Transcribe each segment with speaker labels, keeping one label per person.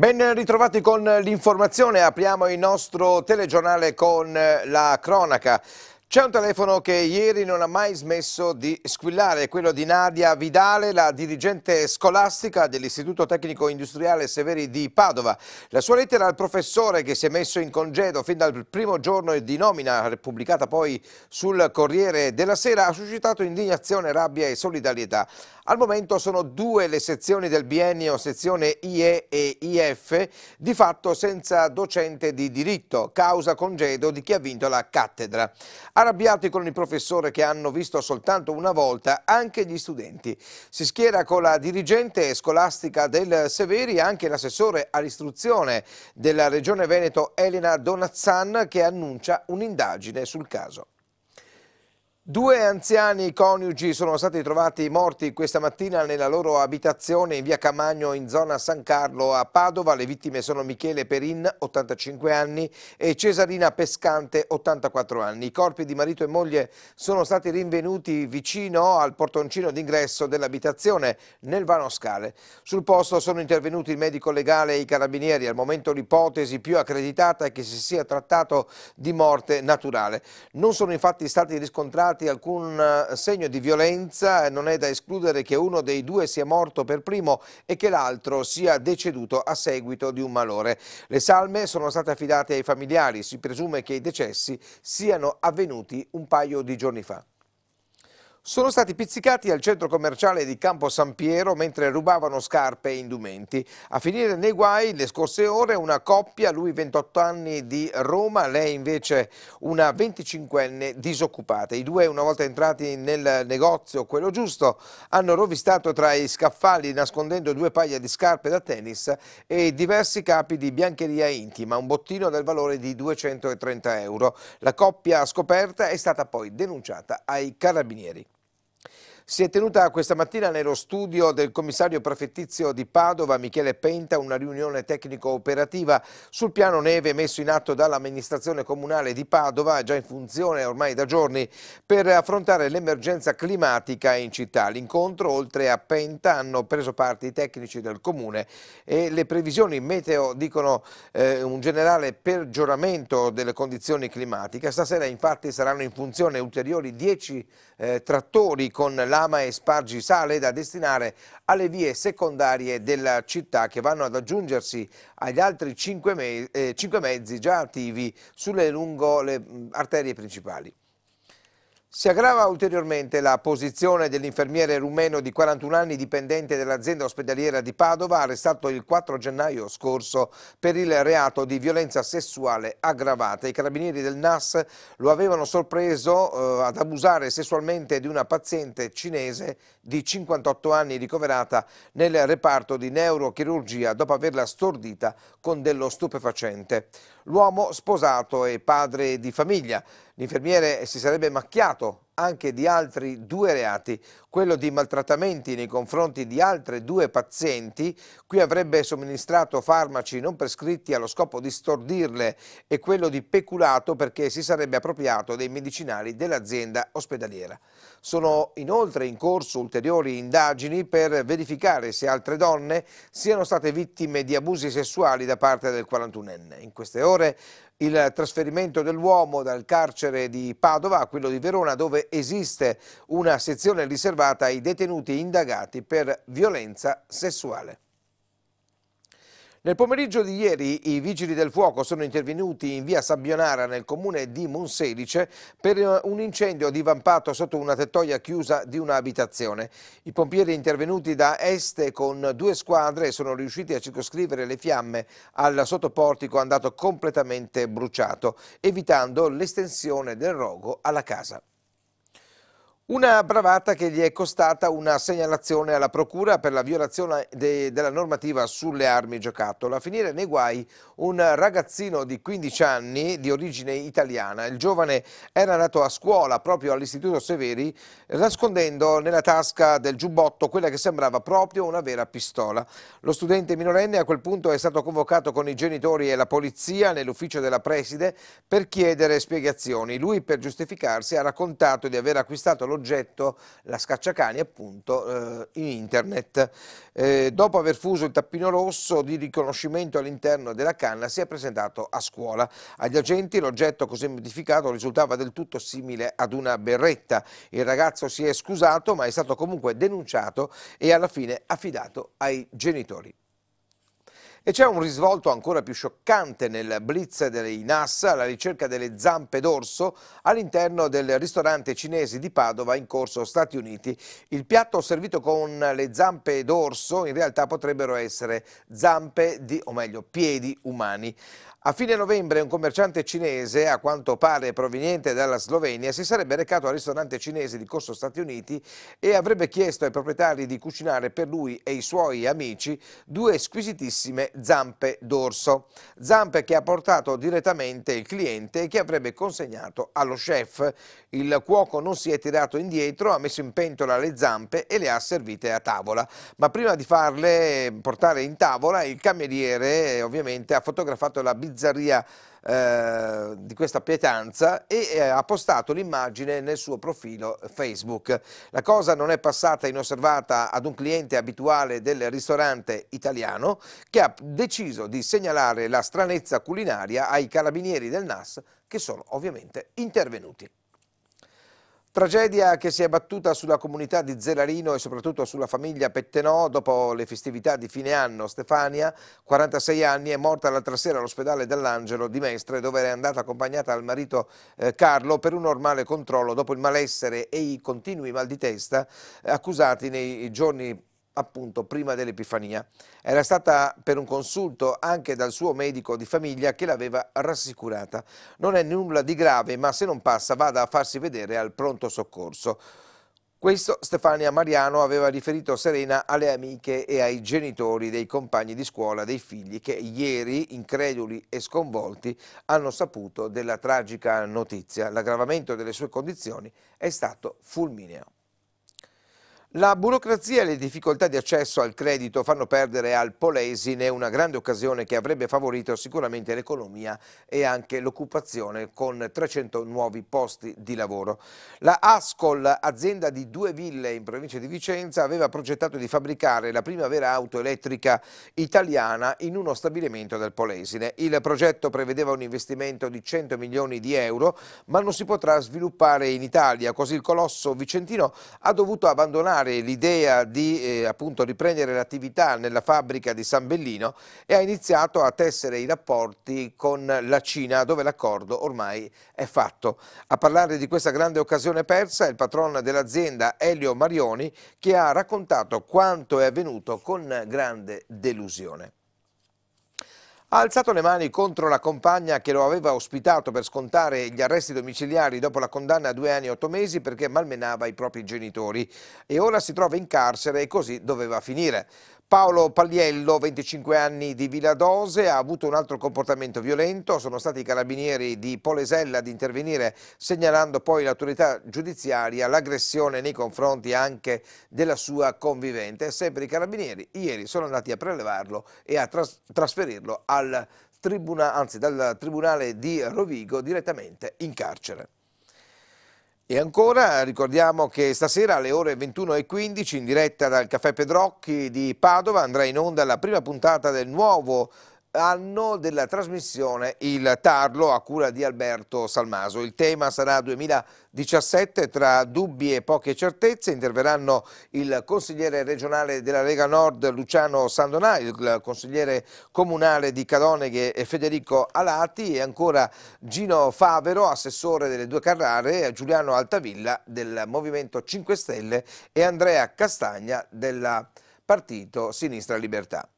Speaker 1: Ben ritrovati con l'informazione, apriamo il nostro telegiornale con eh, la cronaca. C'è un telefono che ieri non ha mai smesso di squillare, quello di Nadia Vidale, la dirigente scolastica dell'Istituto Tecnico Industriale Severi di Padova. La sua lettera al professore che si è messo in congedo fin dal primo giorno di nomina, pubblicata poi sul Corriere della Sera, ha suscitato indignazione, rabbia e solidarietà. Al momento sono due le sezioni del biennio, sezione IE e IF, di fatto senza docente di diritto, causa congedo di chi ha vinto la cattedra. Arrabbiati con il professore che hanno visto soltanto una volta anche gli studenti. Si schiera con la dirigente scolastica del Severi e anche l'assessore all'istruzione della Regione Veneto Elena Donazzan che annuncia un'indagine sul caso. Due anziani coniugi sono stati trovati morti questa mattina nella loro abitazione in via Camagno in zona San Carlo a Padova. Le vittime sono Michele Perin, 85 anni, e Cesarina Pescante, 84 anni. I corpi di marito e moglie sono stati rinvenuti vicino al portoncino d'ingresso dell'abitazione nel vano scale. Sul posto sono intervenuti il medico legale e i carabinieri. Al momento l'ipotesi più accreditata è che si sia trattato di morte naturale. Non sono infatti stati riscontrati rilevati alcun eh, segno di violenza, eh, non è da escludere che uno dei due sia morto per primo e che l'altro sia deceduto a seguito di un malore. Le salme sono state affidate ai familiari, si presume che i decessi siano avvenuti un paio di giorni fa sono stati pizzicati al centro commerciale di Campo San Piero mentre rubavano scarpe e indumenti. A finire nei guai le scorse ore una coppia, lui 28 anni di Roma, lei invece una 25enne disoccupata. I due una volta entrati nel negozio, quello giusto, hanno rovistato tra i scaffali nascondendo due paia di scarpe da tennis e diversi capi di biancheria intima, un bottino del valore di 230 euro. La coppia scoperta è stata poi denunciata ai carabinieri. Si è tenuta questa mattina nello studio del commissario prefettizio di Padova, Michele Penta, una riunione tecnico-operativa sul piano neve messo in atto dall'amministrazione comunale di Padova, già in funzione ormai da giorni, per affrontare l'emergenza climatica in città. L'incontro, oltre a Penta, hanno preso parte i tecnici del comune e le previsioni meteo dicono eh, un generale peggioramento delle condizioni climatiche. Stasera infatti saranno in funzione ulteriori 10 eh, trattori con la lama e spargi sale da destinare alle vie secondarie della città che vanno ad aggiungersi agli altri cinque, me eh, 5 mezzi già attivi sulle lungo le arterie principali. Si aggrava ulteriormente la posizione dell'infermiere rumeno di 41 anni dipendente dell'azienda ospedaliera di Padova, arrestato il 4 gennaio scorso per il reato di violenza sessuale aggravata. I carabinieri del NAS lo avevano sorpreso eh, ad abusare sessualmente di una paziente cinese di 58 anni ricoverata nel reparto di neurochirurgia dopo averla stordita con dello stupefacente. L'uomo sposato e padre di famiglia L'infermiere si sarebbe macchiato anche di altri due reati, quello di maltrattamenti nei confronti di altre due pazienti, qui avrebbe somministrato farmaci non prescritti allo scopo di stordirle, e quello di peculato perché si sarebbe appropriato dei medicinali dell'azienda ospedaliera. Sono inoltre in corso ulteriori indagini per verificare se altre donne siano state vittime di abusi sessuali da parte del 41enne. In queste ore il trasferimento dell'uomo dal carcere di Padova a quello di Verona dove esiste una sezione riservata ai detenuti indagati per violenza sessuale. Nel pomeriggio di ieri i vigili del fuoco sono intervenuti in via Sabbionara nel comune di Monselice per eh, un incendio divampato sotto una tettoia chiusa di un'abitazione. I pompieri intervenuti da Este con due squadre sono riusciti a circoscrivere le fiamme al sottoportico andato completamente bruciato, evitando l'estensione del rogo alla casa. Una bravata che gli è costata una segnalazione alla Procura per la violazione de della normativa sulle armi giocattolo. A finire nei guai un ragazzino di 15 anni di origine italiana. Il giovane era nato a scuola proprio all'Istituto Severi nascondendo nella tasca del giubbotto quella che sembrava proprio una vera pistola. Lo studente minorenne a quel punto è stato convocato con i genitori e la polizia nell'ufficio della preside per chiedere spiegazioni. Lui per giustificarsi ha raccontato di aver acquistato l'oggetto oggetto la scacciacani appunto eh, in internet. Eh, dopo aver fuso il tappino rosso di riconoscimento all'interno della canna si è presentato a scuola. Agli agenti l'oggetto così modificato risultava del tutto simile ad una berretta. Il ragazzo si è scusato ma è stato comunque denunciato e alla fine affidato ai genitori. E c'è un risvolto ancora più scioccante nel blitz dei NAS alla ricerca delle zampe d'orso all'interno del ristorante cinese di Padova in corso Stati Uniti. Il piatto servito con le zampe d'orso in realtà potrebbero essere zampe di, o meglio, piedi umani. A fine novembre un commerciante cinese, a quanto pare proveniente dalla Slovenia, si sarebbe recato al ristorante cinese di Corso Stati Uniti e avrebbe chiesto ai proprietari di cucinare per lui e i suoi amici due squisitissime zampe d'orso. Zampe che ha portato direttamente il cliente e che avrebbe consegnato allo chef. Il cuoco non si è tirato indietro, ha messo in pentola le zampe e le ha servite a tavola. Ma prima di farle portare in tavola, il cameriere ovviamente ha fotografato la bisogna bizzarria eh, di questa pietanza e eh, ha postato l'immagine nel suo profilo Facebook. La cosa non è passata inosservata ad un cliente abituale del ristorante italiano che ha deciso di segnalare la stranezza culinaria ai carabinieri del NAS che sono ovviamente intervenuti. Tragedia che si è abbattuta sulla comunità di Zelarino e soprattutto sulla famiglia Pettenò dopo le festività di fine anno. Stefania, 46 anni, è morta l'altra sera all'ospedale dell'Angelo di Mestre dove era andata accompagnata dal marito eh, Carlo per un normale controllo dopo il malessere e i continui mal di testa eh, accusati nei giorni appunto prima dell'Epifania. Era stata per un consulto anche dal suo medico di famiglia che l'aveva rassicurata. Non è nulla di grave, ma se non passa vada a farsi vedere al pronto soccorso. Questo Stefania Mariano aveva riferito Serena alle amiche e ai genitori dei compagni di scuola dei figli che ieri, increduli e sconvolti, hanno saputo della tragica notizia. L'aggravamento delle sue condizioni è stato fulmineo. La burocrazia e le difficoltà di accesso al credito fanno perdere al Polesine una grande occasione che avrebbe favorito sicuramente l'economia e anche l'occupazione con 300 nuovi posti di lavoro. La Ascol, azienda di due ville in provincia di Vicenza, aveva progettato di fabbricare la prima vera auto elettrica italiana in uno stabilimento del Polesine. Il progetto prevedeva un investimento di 100 milioni di euro, ma non si potrà sviluppare in Italia, così il colosso vicentino ha dovuto abbandonare valutare l'idea di eh, appunto riprendere l'attività nella fabbrica di San Bellino e ha iniziato a tessere i rapporti con la Cina dove l'accordo ormai è fatto. A parlare di questa grande occasione persa è il patron dell'azienda Elio Marioni che ha raccontato quanto è avvenuto con grande delusione. Ha alzato le mani contro la compagna che lo aveva ospitato per scontare gli arresti domiciliari dopo la condanna a due anni e otto mesi perché malmenava i propri genitori e ora si trova in carcere e così doveva finire. Paolo Pagliello, 25 anni di Viladose, ha avuto un altro comportamento violento, sono stati i carabinieri di Polesella ad intervenire segnalando poi l'autorità giudiziaria l'aggressione nei confronti anche della sua convivente. Sempre i carabinieri ieri sono andati a prelevarlo e a tras trasferirlo a dal, tribuna, anzi, dal Tribunale di Rovigo direttamente in carcere. E ancora ricordiamo che stasera alle ore 21.15 in diretta dal Caffè Pedrocchi di Padova andrà in onda la prima puntata del nuovo anno della trasmissione Il Tarlo a cura di Alberto Salmaso. Il tema sarà 2017 tra dubbi e poche certezze. Interverranno il consigliere regionale della Lega Nord Luciano Sandonà, il consigliere comunale di Cadoneghe eh, Federico Alati e ancora Gino Favero, assessore delle due Carrare, Giuliano Altavilla del Movimento 5 Stelle e Andrea Castagna del Partito Sinistra Libertà.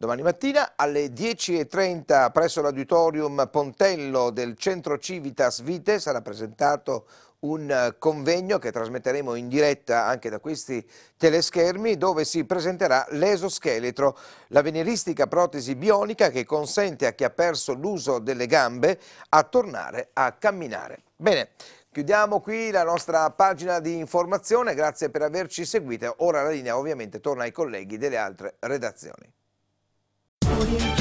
Speaker 1: Domani mattina alle 10.30 presso l'auditorium Pontello del centro Civitas Vite sarà presentato un eh, convegno che trasmetteremo in diretta anche da questi teleschermi dove si presenterà l'esoscheletro, la veneristica protesi bionica che consente a chi ha perso l'uso delle gambe a tornare a camminare. Bene, chiudiamo qui la nostra pagina di informazione, grazie per averci seguito, ora la linea ovviamente torna ai colleghi delle altre redazioni. audio